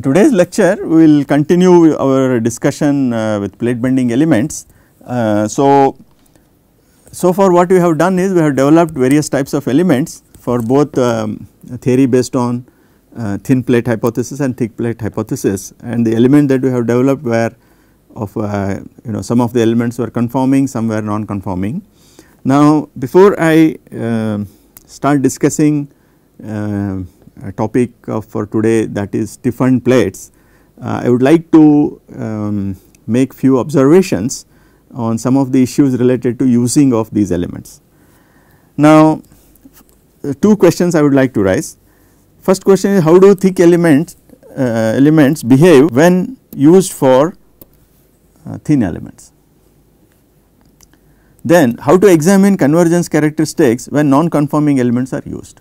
In today's lecture, we will continue our discussion uh, with plate bending elements. Uh, so, so far what we have done is we have developed various types of elements for both um, theory based on uh, thin plate hypothesis and thick plate hypothesis and the element that we have developed were of uh, you know some of the elements were conforming, some were non-conforming. Now before I uh, start discussing uh, uh, topic for today that is stiffened plates, uh, I would like to um, make few observations on some of the issues related to using of these elements. Now uh, two questions I would like to raise. First question is how do thick elements uh, elements behave when used for uh, thin elements. Then how to examine convergence characteristics when non-conforming elements are used.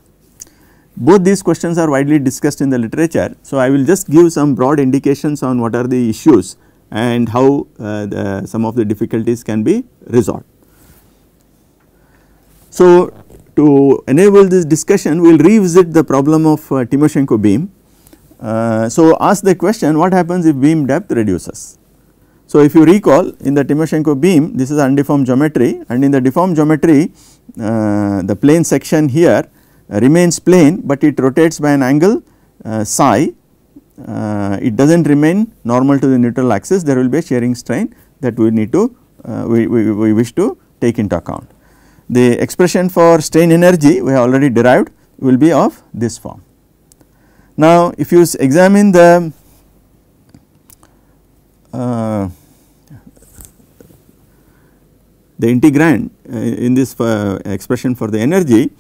Both these questions are widely discussed in the literature. So, I will just give some broad indications on what are the issues and how uh, the, some of the difficulties can be resolved. So, to enable this discussion we will revisit the problem of uh, Timoshenko beam. Uh, so, ask the question what happens if beam depth reduces. So, if you recall in the Timoshenko beam this is undeformed geometry and in the deformed geometry uh, the plane section here remains plane but it rotates by an angle uh, psi uh, it does not remain normal to the neutral axis there will be a shearing strain that we need to uh, we, we, we wish to take into account. The expression for strain energy we have already derived will be of this form. Now if you examine the uh, the integrand uh, in this uh, expression for the energy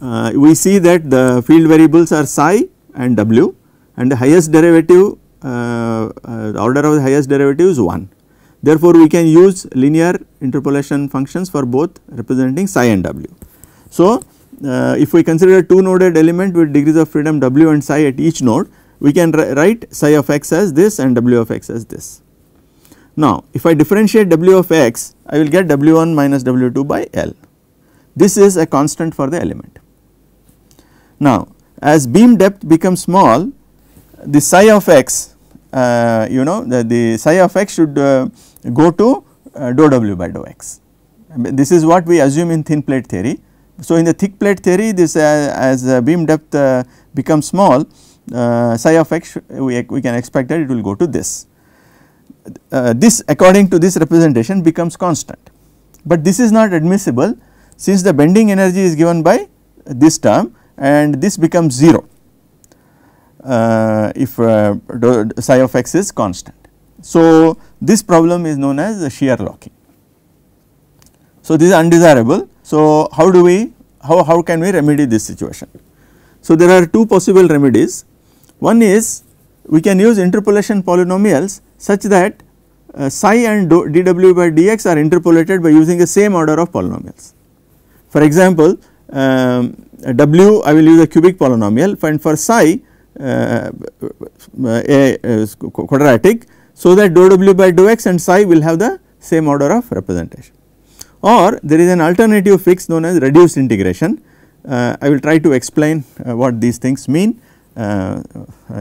uh, we see that the field variables are psi and w and the highest derivative uh, uh, order of the highest derivative is 1. Therefore, we can use linear interpolation functions for both representing psi and w. So, uh, if we consider a 2 noded element with degrees of freedom w and psi at each node, we can write psi of x as this and w of x as this. Now, if I differentiate w of x, I will get w1 minus w2 by L. This is a constant for the element. Now as beam depth becomes small the psi of x uh, you know the, the psi of x should uh, go to uh, dou w by dou x. This is what we assume in thin plate theory. So in the thick plate theory this uh, as uh, beam depth uh, becomes small psi of x we, we can expect that it will go to this. this according to this representation becomes constant but this is not admissible since the bending energy is given by this term and this becomes 0 uh, if uh, psi of x is constant. So, this problem is known as the shear locking. So, this is undesirable. So, how do we how, how can we remedy this situation? So, there are two possible remedies. One is we can use interpolation polynomials such that uh, psi and dw by dx are interpolated by using the same order of polynomials. For example, um, w I will use a cubic polynomial and for psi uh, uh a, is uh, quadratic so that dou w by dou x and psi will have the same order of representation or there is an alternative fix known as reduced integration. Uh, I will try to explain uh, what these things mean uh,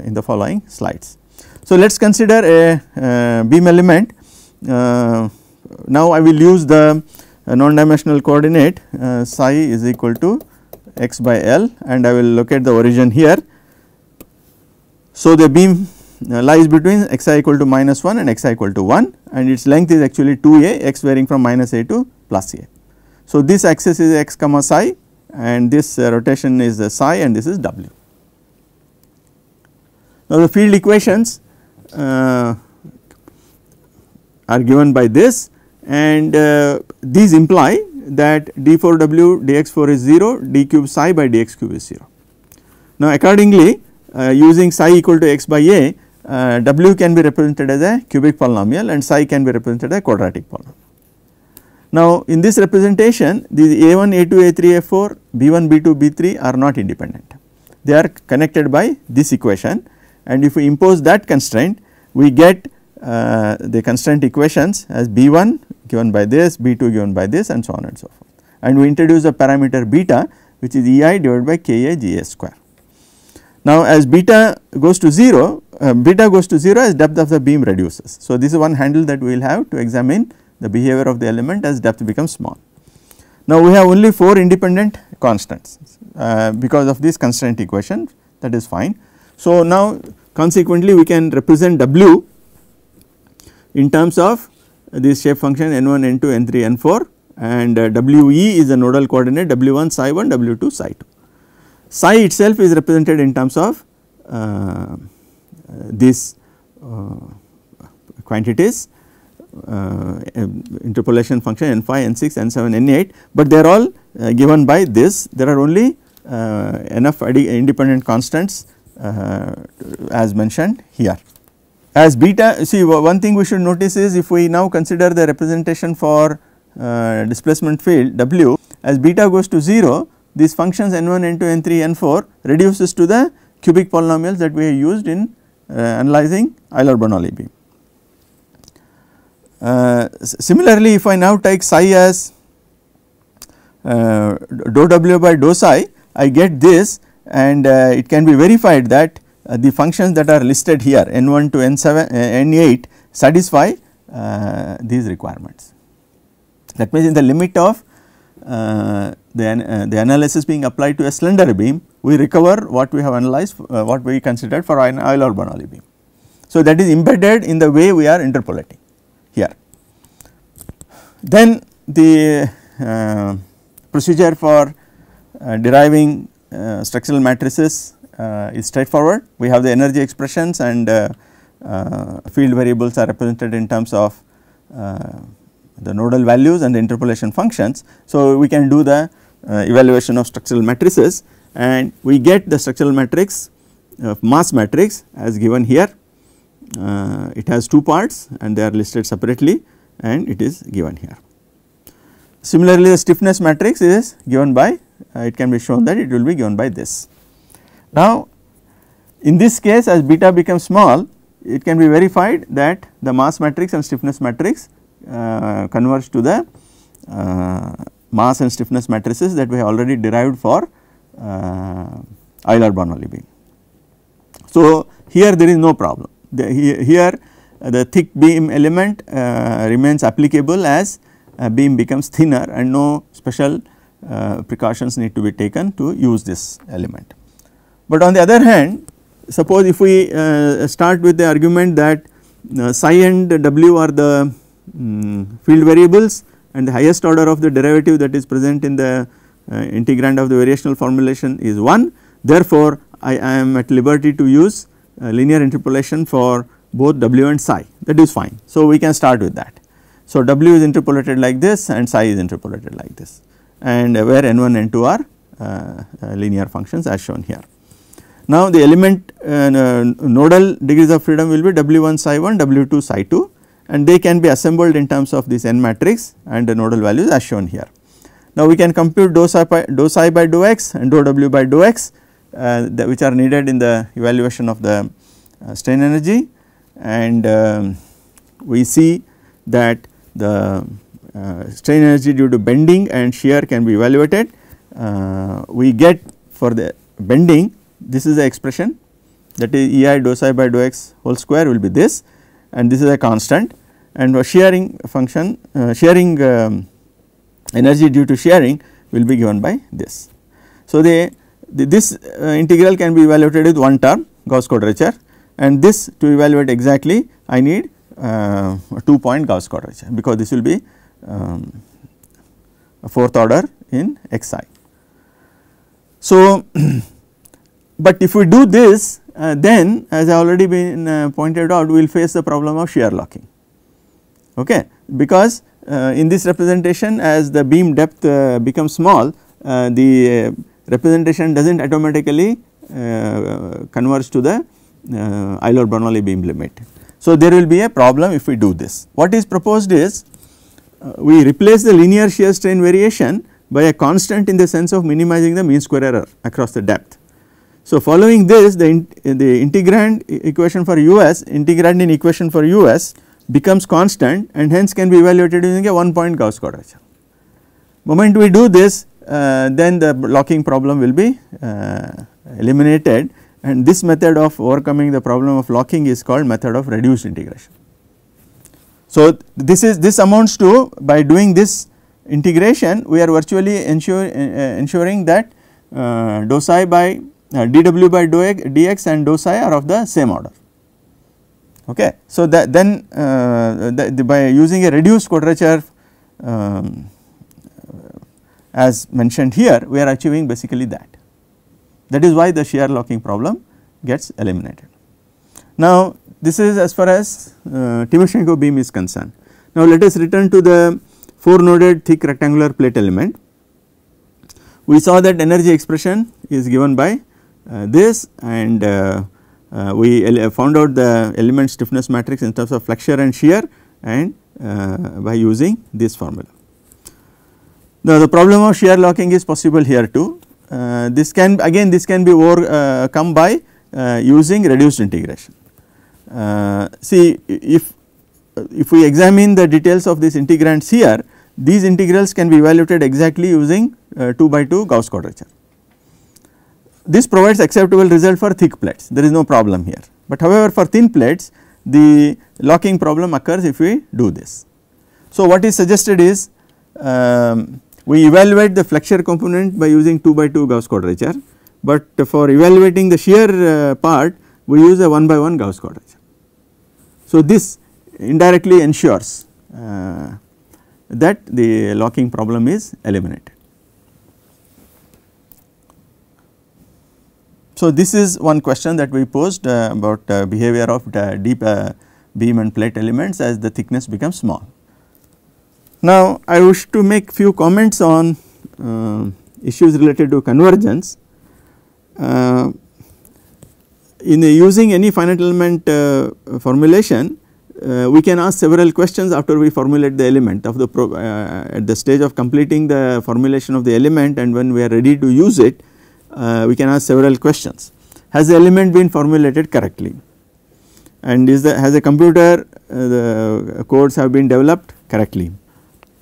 in the following slides. So let us consider a beam element now I will use the non dimensional coordinate psi is equal to x by L and I will locate the origin here. So, the beam uh, lies between xi equal to minus 1 and xi equal to 1 and its length is actually 2a x varying from minus a to plus a. So, this axis is x comma psi and this uh, rotation is uh, psi and this is w. Now, the field equations uh, are given by this and these imply that d4w dx4 is 0 d cube psi by dx cube is 0. Now accordingly uh, using psi equal to x by a uh, w can be represented as a cubic polynomial and psi can be represented as a quadratic polynomial. Now in this representation these a1, a2, a3, a4, b1, b2, b3 are not independent they are connected by this equation and if we impose that constraint we get uh, the constant equations as B1 given by this, B2 given by this and so on and so forth. And we introduce the parameter beta which is EI divided by KI GS square. Now as beta goes to 0, uh, beta goes to 0 as depth of the beam reduces. So this is one handle that we will have to examine the behavior of the element as depth becomes small. Now we have only 4 independent constants uh, because of this constant equation that is fine. So now consequently we can represent W in terms of this shape function n1, n2, n3, n4 and uh, we is the nodal coordinate w1 psi 1, w2 psi 2. Psi itself is represented in terms of uh, these uh, quantities uh, interpolation function n5, n6, n7, n8, but they are all uh, given by this. There are only uh, enough independent constants uh, as mentioned here. As beta see one thing we should notice is if we now consider the representation for uh, displacement field W as beta goes to 0 these functions n1, n2, n3, n4 reduces to the cubic polynomials that we have used in uh, analyzing Euler-Bernoulli beam. Uh, similarly, if I now take psi as uh, dou w by dou psi I get this and uh, it can be verified that uh, the functions that are listed here n1 to n7 uh, n8 satisfy uh, these requirements. That means in the limit of uh, the, the analysis being applied to a slender beam we recover what we have analyzed what we considered for an oil or Bernoulli beam. So that is embedded in the way we are interpolating here. Then the uh, procedure for uh, deriving uh, structural matrices uh, is straightforward. We have the energy expressions and uh, uh, field variables are represented in terms of the nodal values and the interpolation functions. So, we can do the evaluation of structural matrices and we get the structural matrix mass matrix as given here. Uh, it has two parts and they are listed separately and it is given here. Similarly, the stiffness matrix is given by uh, it can be shown that it will be given by this. Now in this case as beta becomes small it can be verified that the mass matrix and stiffness matrix uh, converge to the uh, mass and stiffness matrices that we have already derived for uh, Euler-Bernoulli beam. So here there is no problem the, here the thick beam element uh, remains applicable as uh, beam becomes thinner and no special uh, precautions need to be taken to use this element. But on the other hand suppose if we uh, start with the argument that uh, psi and w are the um, field variables and the highest order of the derivative that is present in the uh, integrand of the variational formulation is 1. Therefore, I, I am at liberty to use uh, linear interpolation for both w and psi that is fine. So, we can start with that. So, w is interpolated like this and psi is interpolated like this and where n1 n2 are uh, uh, linear functions as shown here. Now, the element uh, uh, nodal degrees of freedom will be W1 psi 1, W2 psi 2 and they can be assembled in terms of this n matrix and the nodal values as shown here. Now, we can compute dou psi by dou, psi by dou x and dou w by dou x uh, which are needed in the evaluation of the uh, strain energy and uh, we see that the uh, strain energy due to bending and shear can be evaluated. we get for the bending this is the expression that is ei dou psi by dou x whole square will be this and this is a constant and shearing function uh, shearing um, energy due to shearing will be given by this. So, the, this uh, integral can be evaluated with one term Gauss quadrature and this to evaluate exactly I need uh, 2 point Gauss quadrature because this will be um, fourth order in xi. So, But if we do this uh, then as I already been uh, pointed out we will face the problem of shear locking okay because uh, in this representation as the beam depth uh, becomes small uh, the uh, representation does not automatically converge to the Euler-Bernoulli beam limit. So there will be a problem if we do this. What is proposed is we replace the linear shear strain variation by a constant in the sense of minimizing the mean square error across the depth so, following this the, in, the integrand equation for us integrand in equation for us becomes constant and hence can be evaluated using a one point Gauss quadrature. Moment we do this uh, then the locking problem will be uh, eliminated and this method of overcoming the problem of locking is called method of reduced integration. So, this is this amounts to by doing this integration we are virtually ensure, uh, ensuring that uh, dou by uh, dw by dou dx and dou psi are of the same order. Okay. So, that then uh, the, the by using a reduced quadrature um, as mentioned here we are achieving basically that. That is why the shear locking problem gets eliminated. Now this is as far as uh, Timoshenko beam is concerned. Now let us return to the 4 noded thick rectangular plate element. We saw that energy expression is given by uh, this and uh, uh, we found out the element stiffness matrix in terms of flexure and shear and by using this formula. Now the problem of shear locking is possible here too. Uh, this can again this can be overcome uh, by uh, using reduced integration. see if if we examine the details of these integrands here, these integrals can be evaluated exactly using 2 by 2 Gauss quadrature. This provides acceptable result for thick plates there is no problem here, but however for thin plates the locking problem occurs if we do this. So, what is suggested is um, we evaluate the flexure component by using 2 by 2 Gauss quadrature, but for evaluating the shear uh, part we use a 1 by 1 Gauss quadrature. So, this indirectly ensures uh, that the locking problem is eliminated. So, this is one question that we posed uh, about uh, behavior of deep uh, beam and plate elements as the thickness becomes small. Now, I wish to make few comments on uh, issues related to convergence. Uh, in using any finite element uh, formulation, we can ask several questions after we formulate the element of the at the stage of completing the formulation of the element and when we are ready to use it uh, we can ask several questions. Has the element been formulated correctly and is the has the computer uh, the codes have been developed correctly.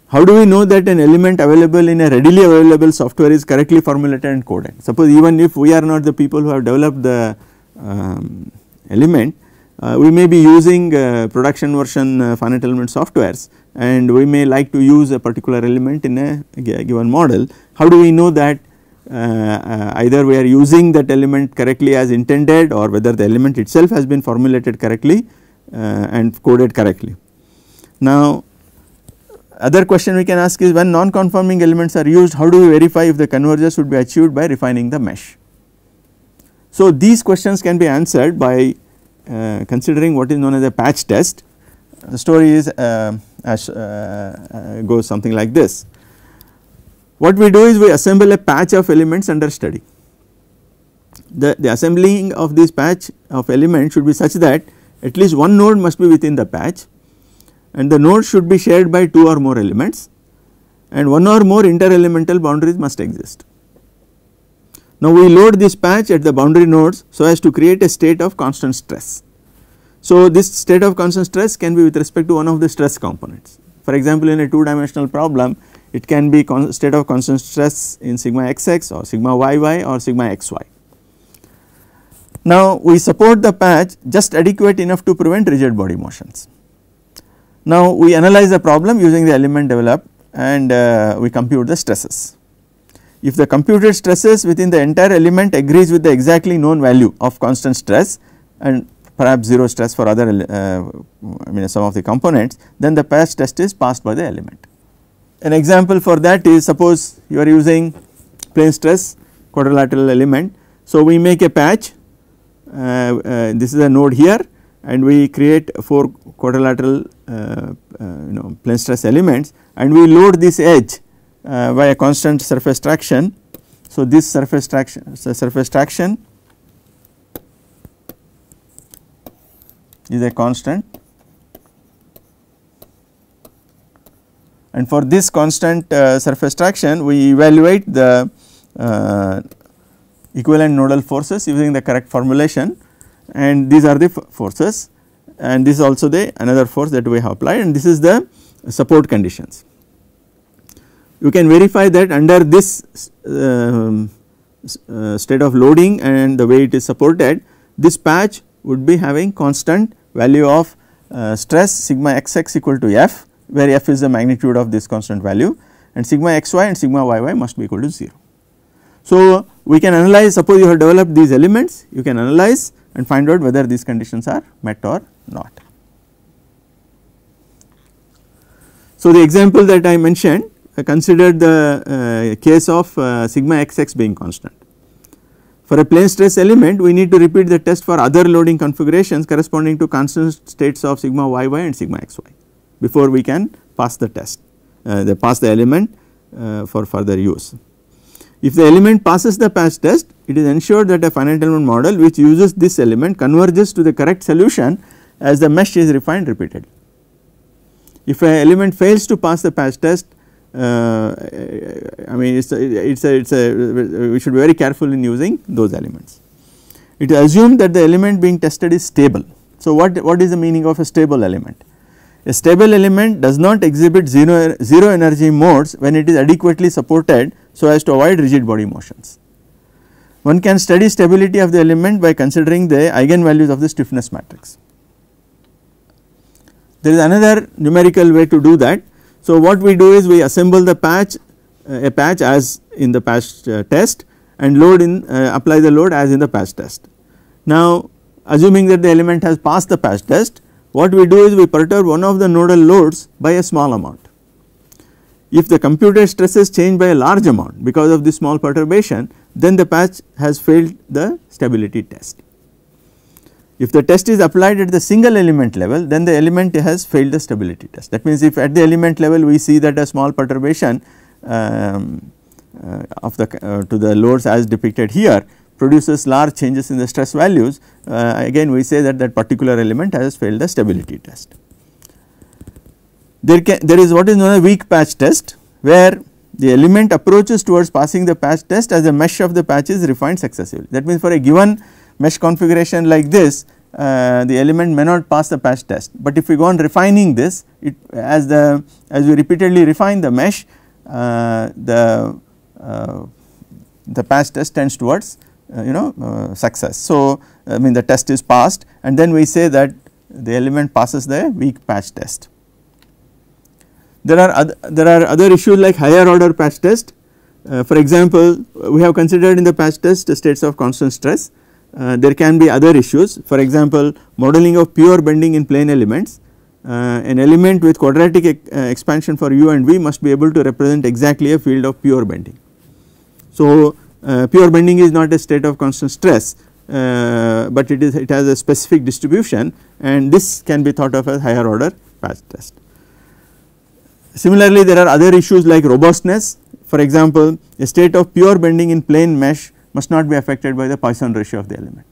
How do we know that an element available in a readily available software is correctly formulated and coded? Suppose even if we are not the people who have developed the um, element, uh, we may be using uh, production version uh, finite element softwares and we may like to use a particular element in a, a given model. How do we know that uh, uh, either we are using that element correctly as intended or whether the element itself has been formulated correctly uh, and coded correctly. Now other question we can ask is when non-conforming elements are used how do we verify if the convergence would be achieved by refining the mesh. So these questions can be answered by uh, considering what is known as a patch test the story is uh, as, uh, goes something like this. What we do is we assemble a patch of elements under study. The, the assembling of this patch of elements should be such that at least one node must be within the patch and the node should be shared by two or more elements and one or more interelemental boundaries must exist. Now we load this patch at the boundary nodes so as to create a state of constant stress. So this state of constant stress can be with respect to one of the stress components. For example, in a two dimensional problem it can be state of constant stress in sigma xx or sigma yy or sigma xy. Now, we support the patch just adequate enough to prevent rigid body motions. Now, we analyze the problem using the element developed and uh, we compute the stresses. If the computed stresses within the entire element agrees with the exactly known value of constant stress and perhaps 0 stress for other uh, I mean some of the components then the patch test is passed by the element. An example for that is suppose you are using plane stress quadrilateral element. So, we make a patch uh, uh, this is a node here and we create 4 quadrilateral uh, uh you know plane stress elements and we load this edge by uh, a constant surface traction. So, this surface traction so surface traction is a constant and for this constant uh, surface traction we evaluate the uh, equivalent nodal forces using the correct formulation and these are the forces and this is also the another force that we have applied and this is the support conditions. You can verify that under this um, uh, state of loading and the way it is supported this patch would be having constant value of uh, stress sigma xx equal to f where f is the magnitude of this constant value and sigma xy and sigma yy must be equal to 0. So, we can analyze suppose you have developed these elements you can analyze and find out whether these conditions are met or not. So, the example that I mentioned I uh, considered the uh, case of uh, sigma xx being constant. For a plane stress element we need to repeat the test for other loading configurations corresponding to constant states of sigma yy and sigma xy before we can pass the test uh, they pass the element uh, for further use. If the element passes the patch test it is ensured that a finite element model which uses this element converges to the correct solution as the mesh is refined repeatedly. If an element fails to pass the patch test uh, I mean it is a, it's a, it's a we should be very careful in using those elements. It is assumed that the element being tested is stable. So what what is the meaning of a stable element? A stable element does not exhibit zero, zero energy modes when it is adequately supported so as to avoid rigid body motions. One can study stability of the element by considering the eigenvalues of the stiffness matrix. There is another numerical way to do that. So, what we do is we assemble the patch uh, a patch as in the patch uh, test and load in uh, apply the load as in the patch test. Now, assuming that the element has passed the patch test what we do is we perturb one of the nodal loads by a small amount. If the computed stresses change by a large amount because of this small perturbation then the patch has failed the stability test. If the test is applied at the single element level then the element has failed the stability test that means if at the element level we see that a small perturbation um, uh, of the uh, to the loads as depicted here produces large changes in the stress values uh, again we say that that particular element has failed the stability test. There, can, there is what is known as weak patch test where the element approaches towards passing the patch test as the mesh of the patch is refined successively. That means for a given mesh configuration like this uh, the element may not pass the patch test but if we go on refining this it, as the as we repeatedly refine the mesh uh, the uh, the patch test tends towards uh, you know uh, success. So, I mean the test is passed and then we say that the element passes the weak patch test. There are other, there are other issues like higher order patch test. Uh, for example, we have considered in the patch test the states of constant stress. Uh, there can be other issues. For example, modeling of pure bending in plane elements. Uh, an element with quadratic e uh, expansion for u and v must be able to represent exactly a field of pure bending. So, uh, pure bending is not a state of constant stress uh, but it is it has a specific distribution and this can be thought of as higher order patch test. Similarly there are other issues like robustness for example a state of pure bending in plane mesh must not be affected by the Poisson ratio of the element.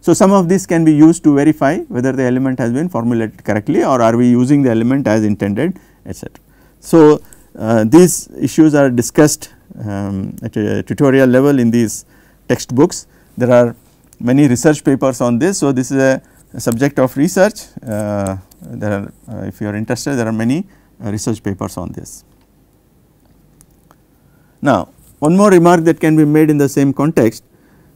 So some of this can be used to verify whether the element has been formulated correctly or are we using the element as intended etc. So uh, these issues are discussed um, at a tutorial level in these textbooks. There are many research papers on this. So, this is a, a subject of research uh, there are, uh, if you are interested there are many uh, research papers on this. Now, one more remark that can be made in the same context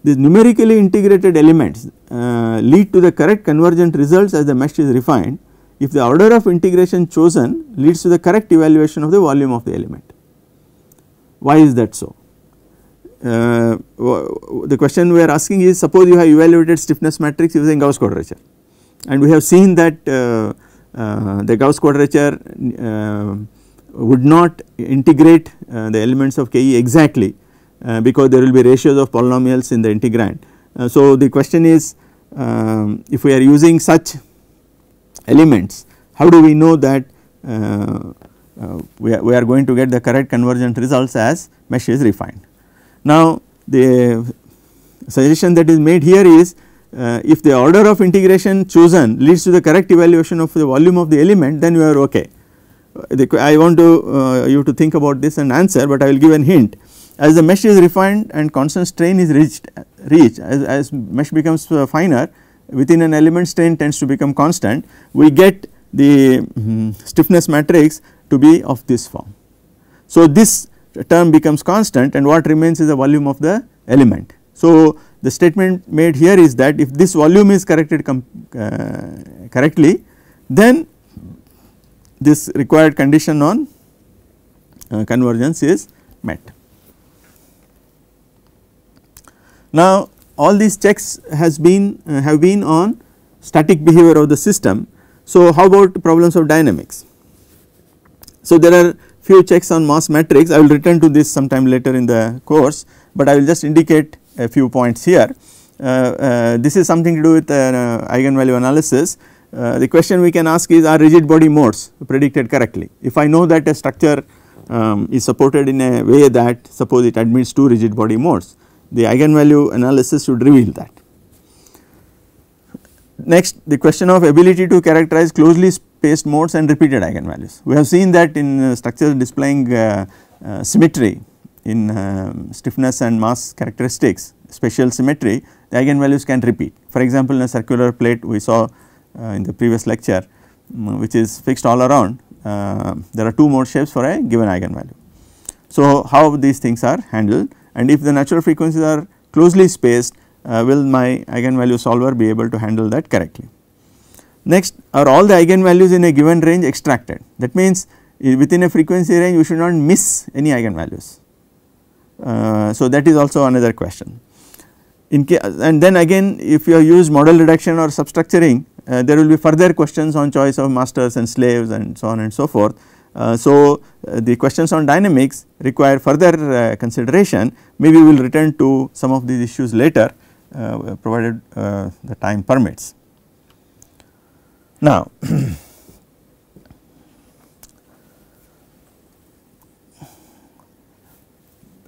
these numerically integrated elements uh, lead to the correct convergent results as the mesh is refined if the order of integration chosen leads to the correct evaluation of the volume of the element. Why is that so? Uh, the question we are asking is suppose you have evaluated stiffness matrix using Gauss quadrature and we have seen that uh, uh the Gauss quadrature uh, would not integrate uh, the elements of Ke exactly because there will be ratios of polynomials in the integrand. so the question is um, if we are using such elements how do we know that uh, uh, we, are, we are going to get the correct convergent results as mesh is refined. Now the suggestion that is made here is uh, if the order of integration chosen leads to the correct evaluation of the volume of the element then you are okay. Uh, the, I want to uh, you to think about this and answer but I will give an hint. As the mesh is refined and constant strain is reached, reached as, as mesh becomes uh, finer within an element strain tends to become constant we get the um, stiffness matrix to be of this form. So, this term becomes constant and what remains is the volume of the element. So, the statement made here is that if this volume is corrected uh, correctly then this required condition on uh, convergence is met. Now all these checks has been uh, have been on static behavior of the system. So how about problems of dynamics? So, there are few checks on mass matrix I will return to this sometime later in the course, but I will just indicate a few points here. Uh, uh, this is something to do with uh, uh eigenvalue analysis. Uh, the question we can ask is are rigid body modes predicted correctly? If I know that a structure um, is supported in a way that suppose it admits two rigid body modes, the eigenvalue analysis should reveal that. Next the question of ability to characterize closely taste modes and repeated eigenvalues. We have seen that in uh, structures displaying uh, uh, symmetry in uh, stiffness and mass characteristics, spatial symmetry, the eigenvalues can repeat. For example, in a circular plate we saw in the previous lecture um, which is fixed all around, there are two mode shapes for a given eigenvalue. So, how these things are handled and if the natural frequencies are closely spaced, will my eigenvalue solver be able to handle that correctly. Next are all the eigenvalues in a given range extracted that means within a frequency range you should not miss any eigenvalues. Uh, so that is also another question. In and then again if you use model reduction or substructuring uh, there will be further questions on choice of masters and slaves and so on and so forth. Uh, so uh, the questions on dynamics require further uh, consideration maybe we will return to some of these issues later uh, provided the time permits. Now,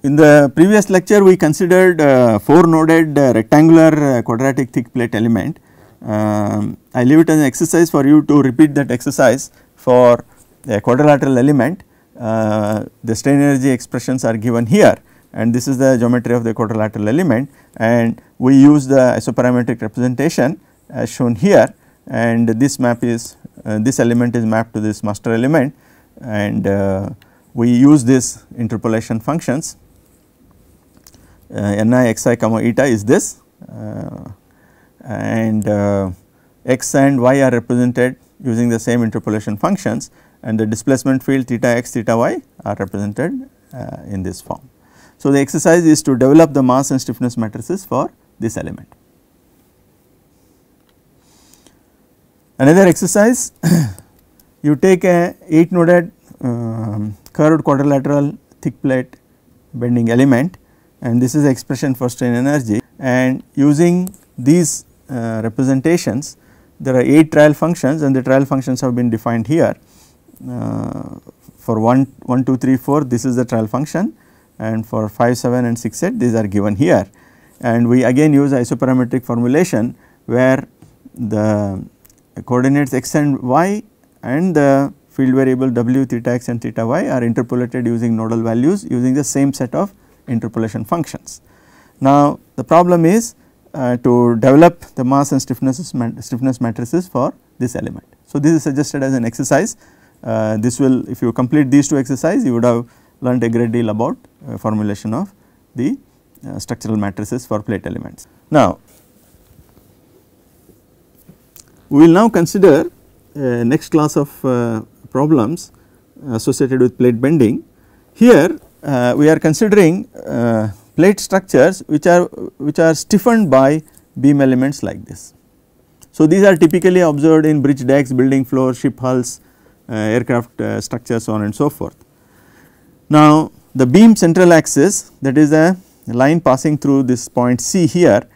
in the previous lecture we considered uh, 4 noded uh, rectangular uh, quadratic thick plate element. Um, I leave it as an exercise for you to repeat that exercise for a quadrilateral element. Uh, the strain energy expressions are given here and this is the geometry of the quadrilateral element and we use the isoparametric representation as shown here and this map is uh, this element is mapped to this master element and uh, we use this interpolation functions uh, ni xi comma eta is this uh, and uh, x and y are represented using the same interpolation functions and the displacement field theta x theta y are represented uh, in this form. So, the exercise is to develop the mass and stiffness matrices for this element. Another exercise you take a 8 noded uh, curved quadrilateral thick plate bending element and this is expression for strain energy and using these uh, representations there are 8 trial functions and the trial functions have been defined here uh, for 1, 1, 2, 3, 4 this is the trial function and for 5, 7 and 6, 8 these are given here and we again use isoparametric formulation where the coordinates x and y and the field variable w theta x and theta y are interpolated using nodal values using the same set of interpolation functions. Now, the problem is uh, to develop the mass and stiffness, stiffness matrices for this element. So, this is suggested as an exercise. Uh, this will if you complete these two exercises you would have learnt a great deal about uh, formulation of the uh, structural matrices for plate elements. Now, we will now consider uh, next class of uh, problems uh, associated with plate bending. Here uh, we are considering uh, plate structures which are which are stiffened by beam elements like this. So these are typically observed in bridge decks, building floors, ship hulls, uh, aircraft structures so on and so forth. Now the beam central axis that is a line passing through this point C here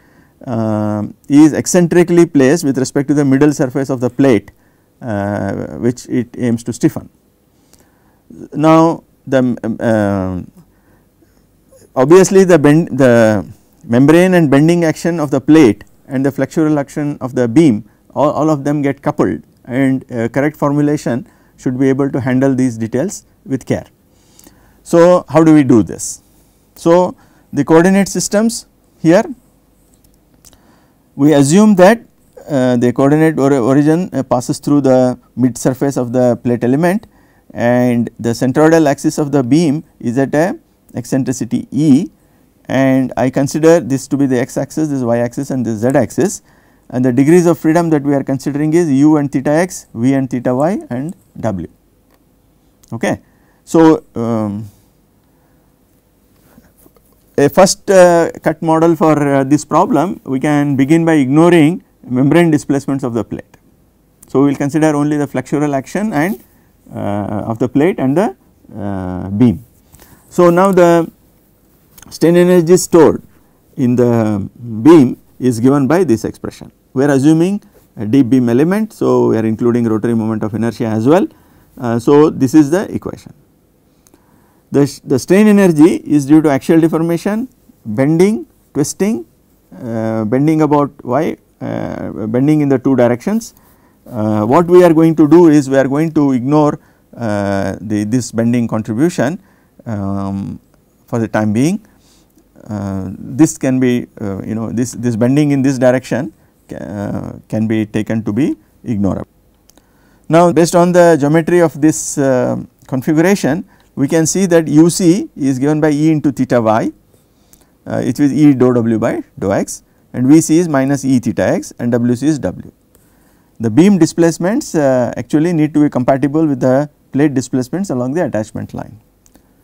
uh, is eccentrically placed with respect to the middle surface of the plate uh, which it aims to stiffen. Now the um, uh, obviously the bend the membrane and bending action of the plate and the flexural action of the beam all, all of them get coupled and uh, correct formulation should be able to handle these details with care. So, how do we do this? So, the coordinate systems here we assume that uh, the coordinate or origin uh, passes through the mid surface of the plate element and the centroidal axis of the beam is at a eccentricity E and I consider this to be the x axis, this y axis and this z axis and the degrees of freedom that we are considering is u and theta x, v and theta y and w. Okay. So, um, a first uh, cut model for uh, this problem we can begin by ignoring membrane displacements of the plate. So, we will consider only the flexural action and uh, of the plate and the beam. So, now the strain energy stored in the beam is given by this expression. We are assuming a deep beam element. So, we are including rotary moment of inertia as well. Uh, so, this is the equation. The, the strain energy is due to axial deformation, bending, twisting, uh, bending about y, uh, bending in the two directions. Uh, what we are going to do is we are going to ignore uh, the, this bending contribution um, for the time being. Uh, this can be uh, you know this, this bending in this direction can be taken to be ignorable. Now based on the geometry of this configuration we can see that uc is given by e into theta y uh, it is e dou w by dou x and vc is minus e theta x and wc is w. The beam displacements uh, actually need to be compatible with the plate displacements along the attachment line.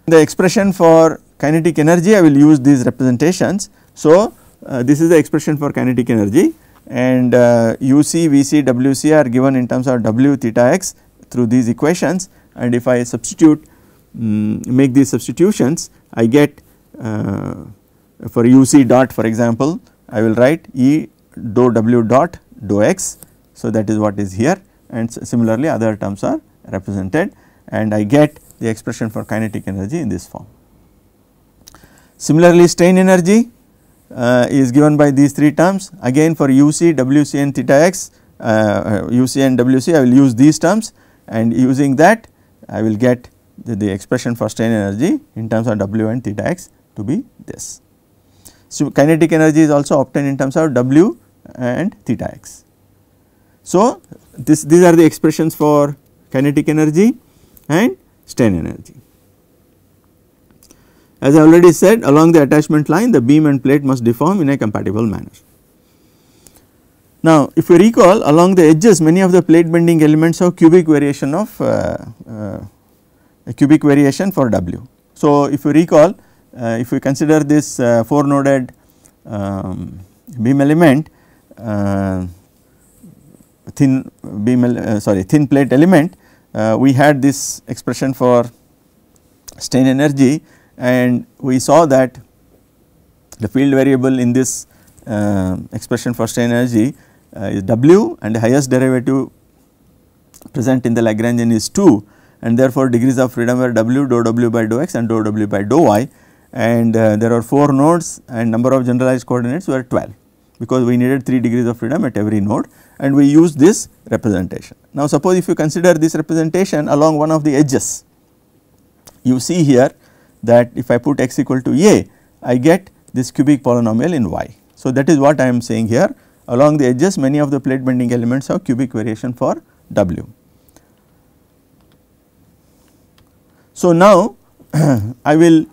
The expression for kinetic energy I will use these representations. So, uh, this is the expression for kinetic energy and uh, uc, vc, wc are given in terms of w theta x through these equations and if I substitute um, make these substitutions I get uh, for uc dot for example I will write e dou w dot dou x. So, that is what is here and similarly other terms are represented and I get the expression for kinetic energy in this form. Similarly, strain energy uh, is given by these three terms again for uc, wc and theta x, uh, uc uh, and wc I will use these terms and using that I will get the, the expression for strain energy in terms of W and theta x to be this. So, kinetic energy is also obtained in terms of W and theta x. So, this these are the expressions for kinetic energy and strain energy. As I already said along the attachment line the beam and plate must deform in a compatible manner. Now if you recall along the edges many of the plate bending elements have cubic variation of uh, uh, cubic variation for W. So, if you recall uh, if we consider this uh, 4 noded um, beam element uh, thin beam uh, sorry thin plate element uh, we had this expression for strain energy and we saw that the field variable in this uh, expression for strain energy is W and the highest derivative present in the Lagrangian is 2 and therefore degrees of freedom were w dou w by dou x and dou w by dou y and uh, there are 4 nodes and number of generalized coordinates were 12 because we needed 3 degrees of freedom at every node and we used this representation. Now suppose if you consider this representation along one of the edges, you see here that if I put x equal to a, I get this cubic polynomial in y. So that is what I am saying here along the edges many of the plate bending elements have cubic variation for w. So, now I will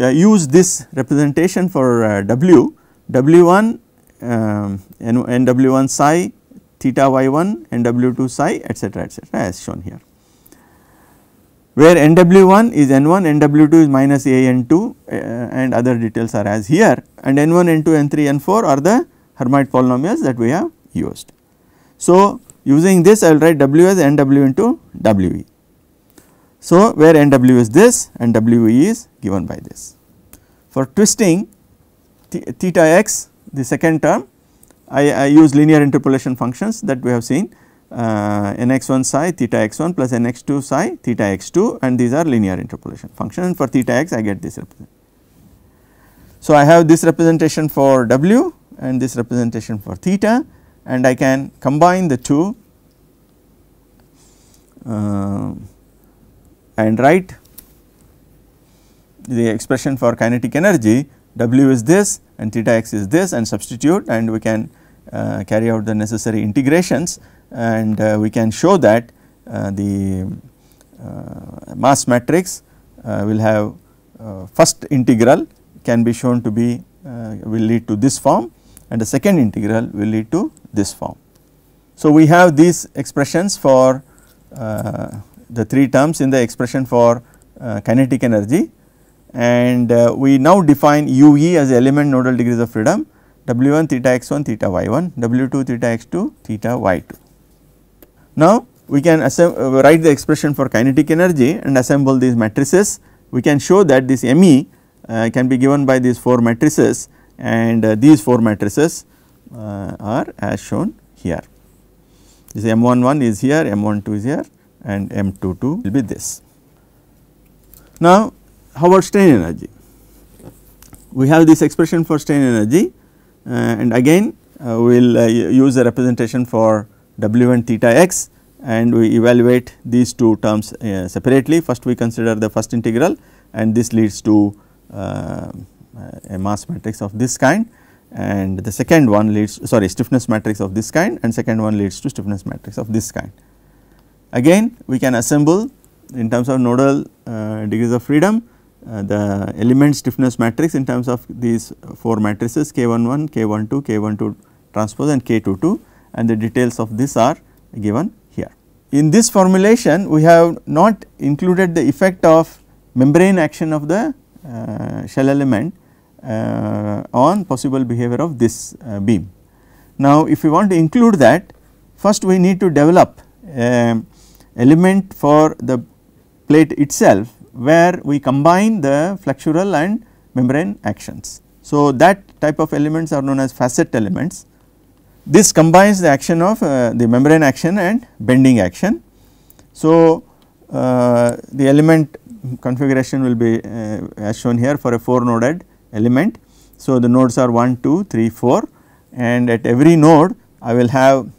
uh, use this representation for uh, W, W1 uh, N, NW1 psi theta y1 NW2 psi etcetera etcetera as shown here where NW1 is N1, NW2 is minus AN2 uh, and other details are as here and N1, N2, N3, N4 are the Hermite polynomials that we have used. So, using this I will write W as NW into WE. So, where NW is this and WE is given by this. For twisting th theta x the second term I, I, use linear interpolation functions that we have seen uh, nx1 psi theta x1 plus nx2 psi theta x2 and these are linear interpolation function and for theta x I get this representation. So, I have this representation for w and this representation for theta and I can combine the two uh, and write the expression for kinetic energy W is this and theta x is this and substitute and we can uh, carry out the necessary integrations and uh, we can show that uh, the uh, mass matrix uh, will have uh, first integral can be shown to be will lead to this form and the second integral will lead to this form. So, we have these expressions for the 3 terms in the expression for uh, kinetic energy and uh, we now define ue as element nodal degrees of freedom w1 theta x1 theta y1 w2 theta x2 theta y2. Now we can uh, write the expression for kinetic energy and assemble these matrices we can show that this ME uh, can be given by these 4 matrices and uh, these 4 matrices uh, are as shown here. This M11 is here, M12 is here, and M22 will be this. Now how about strain energy? We have this expression for strain energy uh, and again uh, we will uh, use the representation for W1 theta x and we evaluate these two terms uh, separately. First we consider the first integral and this leads to uh, uh, a mass matrix of this kind and the second one leads sorry stiffness matrix of this kind and second one leads to stiffness matrix of this kind. Again we can assemble in terms of nodal uh, degrees of freedom uh, the element stiffness matrix in terms of these 4 matrices K11, K12, K12 transpose and K22 and the details of this are given here. In this formulation we have not included the effect of membrane action of the uh, shell element uh, on possible behavior of this uh, beam. Now if we want to include that first we need to develop a um, element for the plate itself where we combine the flexural and membrane actions. So, that type of elements are known as facet elements. This combines the action of uh, the membrane action and bending action. So, uh, the element configuration will be uh, as shown here for a 4 noded element. So, the nodes are 1, 2, 3, 4 and at every node I will have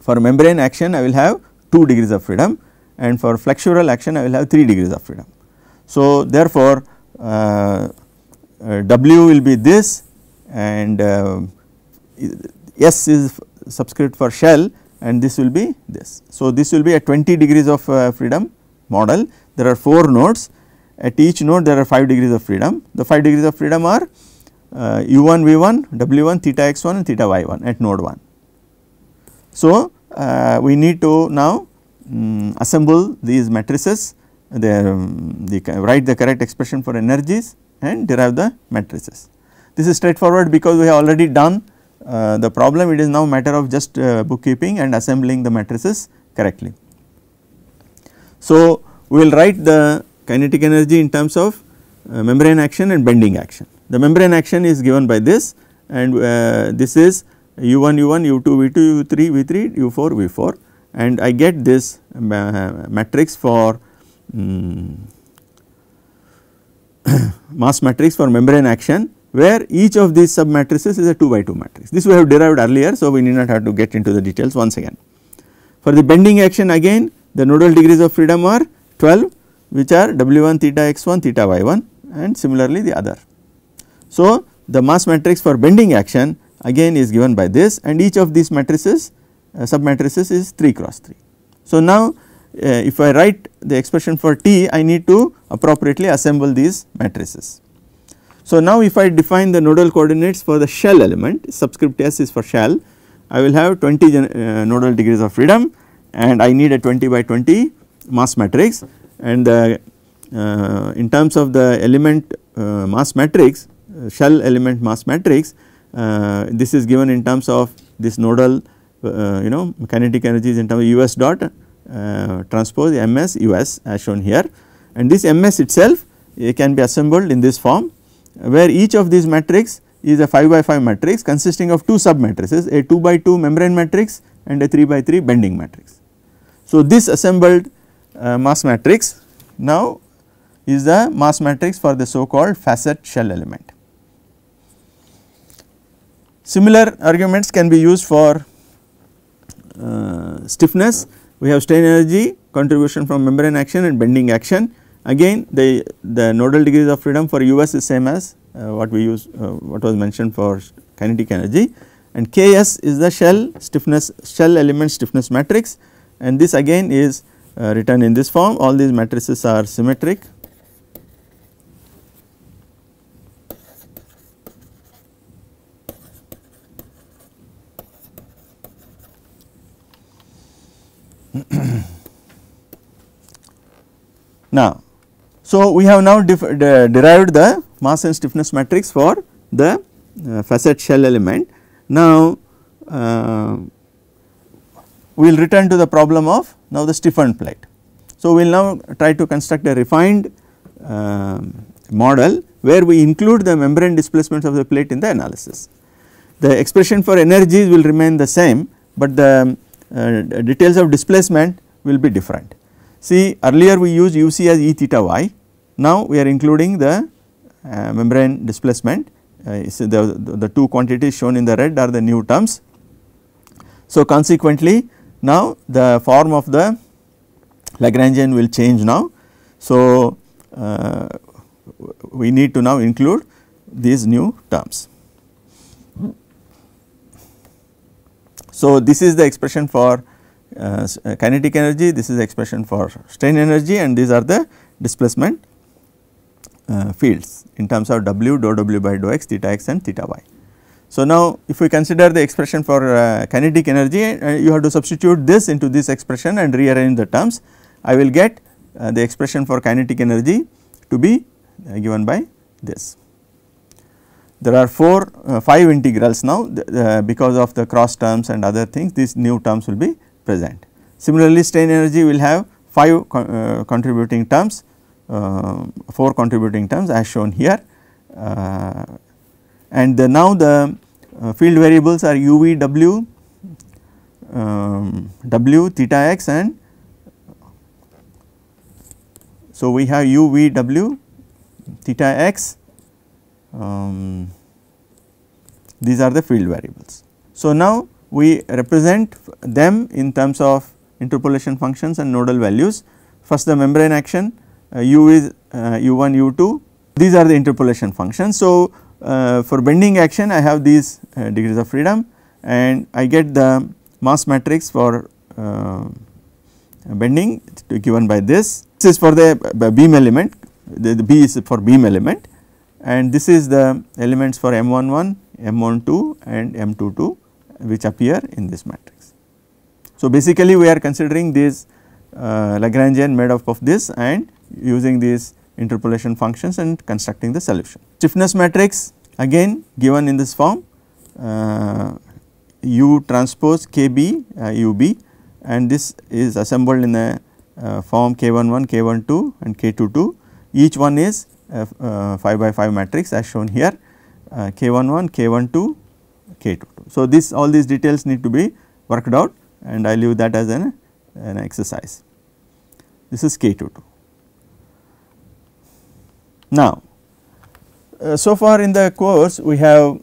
for membrane action I will have 2 degrees of freedom and for flexural action I will have 3 degrees of freedom. So, therefore, uh, uh, W will be this and uh, S is subscript for shell and this will be this. So, this will be a 20 degrees of uh, freedom model there are 4 nodes at each node there are 5 degrees of freedom the 5 degrees of freedom are u1 v1 w1 theta x1 and theta y1 at node 1. So, uh, we need to now um, assemble these matrices their, um, the, write the correct expression for energies and derive the matrices. This is straightforward because we have already done uh, the problem it is now matter of just uh, bookkeeping and assembling the matrices correctly. So, we will write the kinetic energy in terms of uh, membrane action and bending action. The membrane action is given by this and uh, this is u1 u1 u2 v2 u3 v3 u4 v4 and I get this matrix for um, mass matrix for membrane action where each of these sub matrices is a 2 by 2 matrix. This we have derived earlier so we need not have to get into the details once again. For the bending action again the nodal degrees of freedom are 12 which are w1 theta x1 theta y1 and similarly the other. So, the mass matrix for bending action again is given by this and each of these matrices uh, sub matrices is 3 cross 3. So now uh, if I write the expression for T I need to appropriately assemble these matrices. So now if I define the nodal coordinates for the shell element subscript S is for shell I will have 20 uh, nodal degrees of freedom and I need a 20 by 20 mass matrix and the, uh, in terms of the element uh, mass matrix uh, shell element mass matrix uh, this is given in terms of this nodal uh, you know kinetic energies in terms of us dot uh, transpose ms us as shown here and this ms itself it can be assembled in this form where each of these matrix is a 5 by 5 matrix consisting of two sub matrices a 2 by 2 membrane matrix and a 3 by 3 bending matrix. So, this assembled uh, mass matrix now is the mass matrix for the so called facet shell element. Similar arguments can be used for uh, stiffness. We have strain energy, contribution from membrane action and bending action. Again the, the nodal degrees of freedom for US is same as uh, what we use uh, what was mentioned for kinetic energy and Ks is the shell stiffness shell element stiffness matrix and this again is uh, written in this form all these matrices are symmetric So, we have now de derived the mass and stiffness matrix for the uh, facet shell element. Now, uh, we will return to the problem of now the stiffened plate. So, we will now try to construct a refined uh, model where we include the membrane displacements of the plate in the analysis. The expression for energies will remain the same, but the uh, details of displacement will be different. See earlier we used u c as e theta y now we are including the uh, membrane displacement uh, the, the, the, two quantities shown in the red are the new terms. So consequently now the form of the Lagrangian will change now. So uh, we need to now include these new terms. So this is the expression for uh, uh, kinetic energy, this is the expression for strain energy and these are the displacement uh, fields in terms of w dou w by dou x theta x and theta y. So, now if we consider the expression for uh, kinetic energy uh, you have to substitute this into this expression and rearrange the terms I will get uh, the expression for kinetic energy to be uh, given by this. There are 4 5 integrals now the, because of the cross terms and other things these new terms will be present. Similarly, strain energy will have 5 co uh, contributing terms uh, 4 contributing terms as shown here uh, and the now the uh, field variables are uv w, um, w theta x and so we have uv w theta x um, these are the field variables. So now we represent them in terms of interpolation functions and nodal values. First the membrane action uh, u is u1 uh, u2 these are the interpolation functions. So, uh, for bending action I have these degrees of freedom and I get the mass matrix for bending given by this. This is for the beam element the, the, B is for beam element and this is the elements for M11, M12 and M22 which appear in this matrix. So basically we are considering this uh, Lagrangian made up of this and using these interpolation functions and constructing the solution. Stiffness matrix again given in this form uh, U transpose KB uh, UB and this is assembled in a uh, form K11, K12 and K22 each one is uh, uh, 5 by 5 matrix as shown here K11, K12, K22. So, this all these details need to be worked out and I leave that as an, an exercise. This is K22. Now, uh, so far in the course we have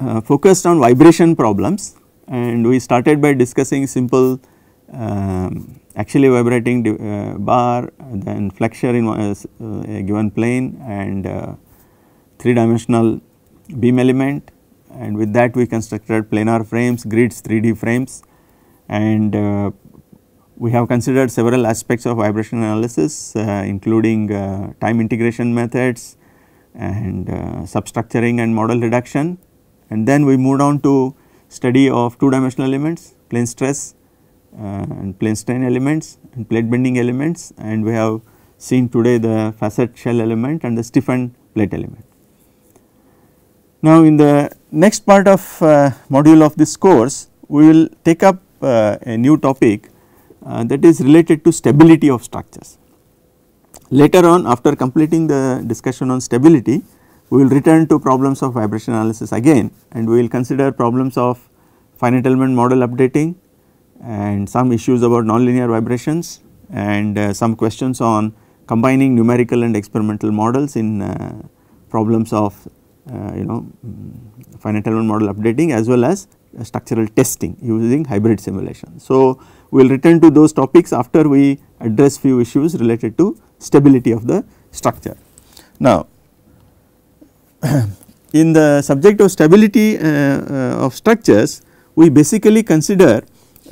uh, focused on vibration problems and we started by discussing simple um, actually vibrating uh, bar then flexure in uh, uh, a given plane and uh, 3 dimensional beam element and with that we constructed planar frames grids 3D frames and we have considered several aspects of vibration analysis uh, including uh, time integration methods and uh, substructuring and model reduction and then we moved on to study of two dimensional elements plane stress and plane strain elements and plate bending elements and we have seen today the facet shell element and the stiffened plate element. Now, in the next part of uh, module of this course, we will take up uh, a new topic uh, that is related to stability of structures. Later on after completing the discussion on stability we will return to problems of vibration analysis again and we will consider problems of finite element model updating and some issues about nonlinear vibrations and uh, some questions on combining numerical and experimental models in uh, problems of uh, you know mm, finite element model updating as well as structural testing using hybrid simulation. So, we will return to those topics after we address few issues related to stability of the structure. Now, in the subject of stability uh, uh, of structures, we basically consider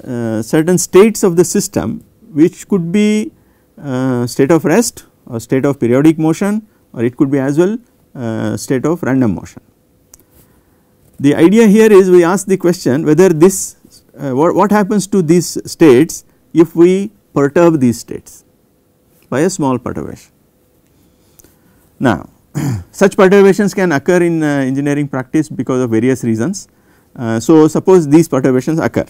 uh, certain states of the system which could be uh, state of rest or state of periodic motion or it could be as well uh, state of random motion. The idea here is we ask the question whether this uh, what, what happens to these states if we perturb these states by a small perturbation. Now such perturbations can occur in uh, engineering practice because of various reasons. Uh, so suppose these perturbations occur.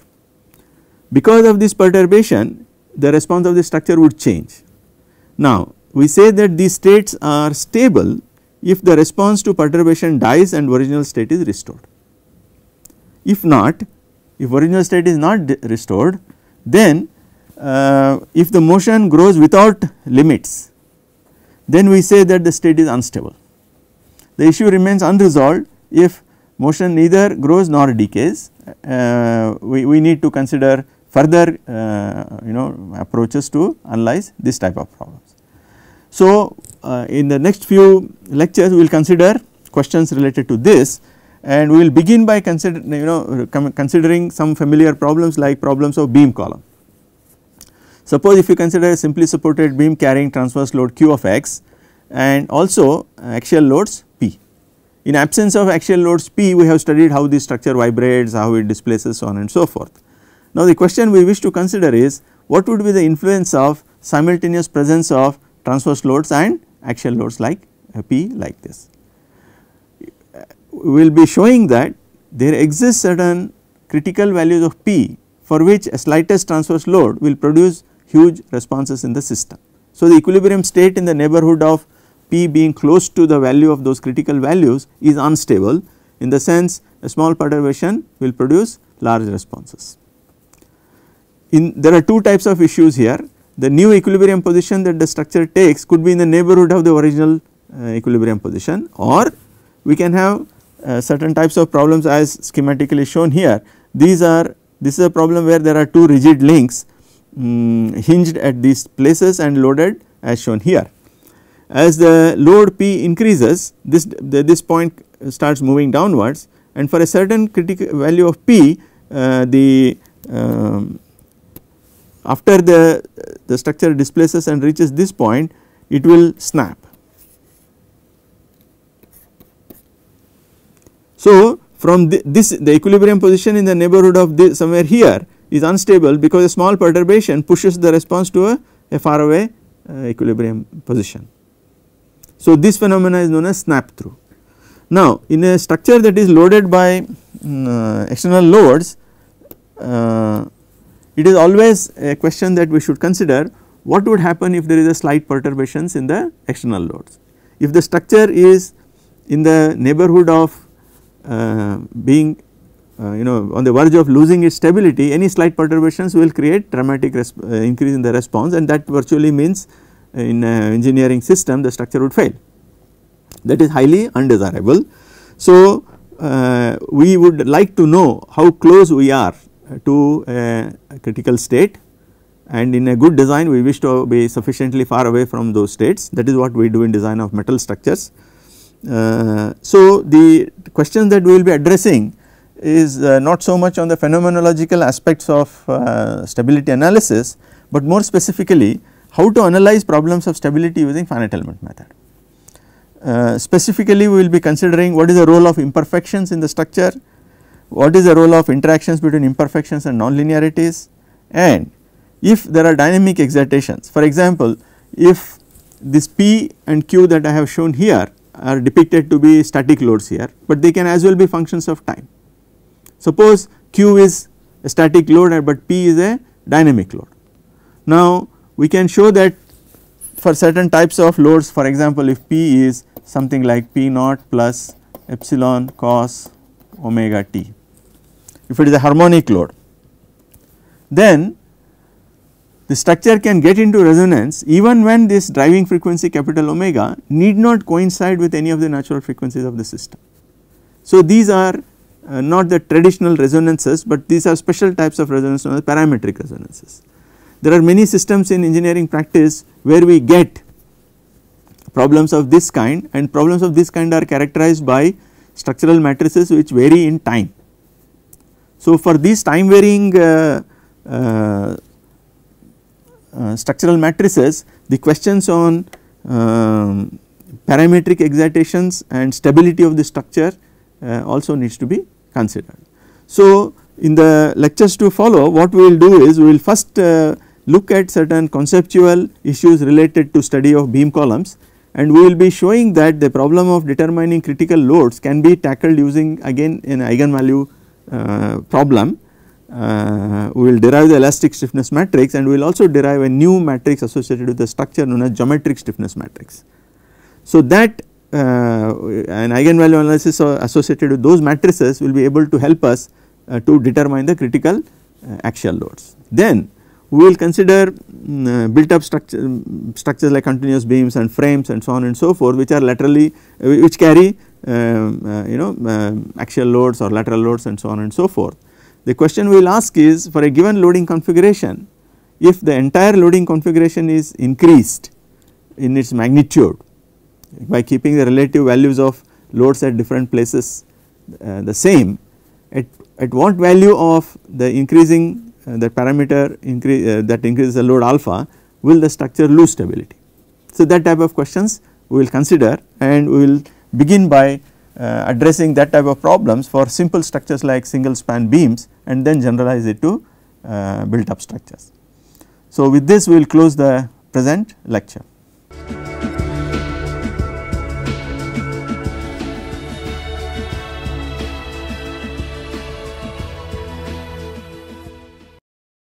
Because of this perturbation the response of the structure would change. Now we say that these states are stable if the response to perturbation dies and original state is restored. If not, if original state is not restored, then uh, if the motion grows without limits, then we say that the state is unstable. The issue remains unresolved if motion neither grows nor decays. Uh, we, we need to consider further uh, you know approaches to analyze this type of problems. So, uh, in the next few lectures we will consider questions related to this and we will begin by consider you know considering some familiar problems like problems of beam column. Suppose if you consider a simply supported beam carrying transverse load q of x and also axial loads p. In absence of axial loads p we have studied how the structure vibrates, how it displaces so on and so forth. Now the question we wish to consider is what would be the influence of simultaneous presence of transverse loads and axial loads like uh, p like this we will be showing that there exists certain critical values of P for which a slightest transverse load will produce huge responses in the system. So, the equilibrium state in the neighborhood of P being close to the value of those critical values is unstable in the sense a small perturbation will produce large responses. In there are two types of issues here the new equilibrium position that the structure takes could be in the neighborhood of the original uh, equilibrium position or we can have uh, certain types of problems as schematically shown here these are this is a problem where there are two rigid links um, hinged at these places and loaded as shown here. As the load P increases this the, this point starts moving downwards and for a certain critical value of P uh, the um, after the the structure displaces and reaches this point it will snap So, from the, this the equilibrium position in the neighborhood of this somewhere here is unstable because a small perturbation pushes the response to a, a far away uh, equilibrium position. So, this phenomena is known as snap through. Now, in a structure that is loaded by mm, uh, external loads, uh, it is always a question that we should consider what would happen if there is a slight perturbations in the external loads. If the structure is in the neighborhood of uh, being uh, you know on the verge of losing its stability any slight perturbations will create dramatic uh, increase in the response and that virtually means in engineering system the structure would fail that is highly undesirable. So, uh, we would like to know how close we are to a critical state and in a good design we wish to be sufficiently far away from those states that is what we do in design of metal structures. Uh, so, the question that we will be addressing is uh, not so much on the phenomenological aspects of uh, stability analysis, but more specifically how to analyze problems of stability using finite element method. Uh, specifically we will be considering what is the role of imperfections in the structure, what is the role of interactions between imperfections and nonlinearities and if there are dynamic excitations for example if this P and Q that I have shown here are depicted to be static loads here, but they can as well be functions of time. Suppose Q is a static load but P is a dynamic load. Now we can show that for certain types of loads for example if P is something like P naught plus epsilon cos omega t if it is a harmonic load then the structure can get into resonance even when this driving frequency capital omega need not coincide with any of the natural frequencies of the system. So, these are uh, not the traditional resonances, but these are special types of resonance known as parametric resonances. There are many systems in engineering practice where we get problems of this kind and problems of this kind are characterized by structural matrices which vary in time. So, for these time varying uh, uh, uh, structural matrices the questions on um, parametric excitations and stability of the structure uh, also needs to be considered. So, in the lectures to follow what we will do is we will first uh, look at certain conceptual issues related to study of beam columns and we will be showing that the problem of determining critical loads can be tackled using again an eigenvalue uh, problem uh, we will derive the elastic stiffness matrix and we will also derive a new matrix associated with the structure known as geometric stiffness matrix. So, that uh, an eigenvalue analysis associated with those matrices will be able to help us uh, to determine the critical uh, axial loads. Then we will consider mm, um, uh, built up structure, mm, structures like continuous beams and frames and so on and so forth which are laterally uh, which carry um, you know um, axial loads or lateral loads and so on and so forth. The question we will ask is for a given loading configuration if the entire loading configuration is increased in its magnitude by keeping the relative values of loads at different places uh, the same at, at what value of the increasing uh, the parameter increase uh, that increases the load alpha will the structure lose stability. So that type of questions we will consider and we will begin by uh, addressing that type of problems for simple structures like single span beams and then generalize it to uh, built up structures. So, with this we will close the present lecture.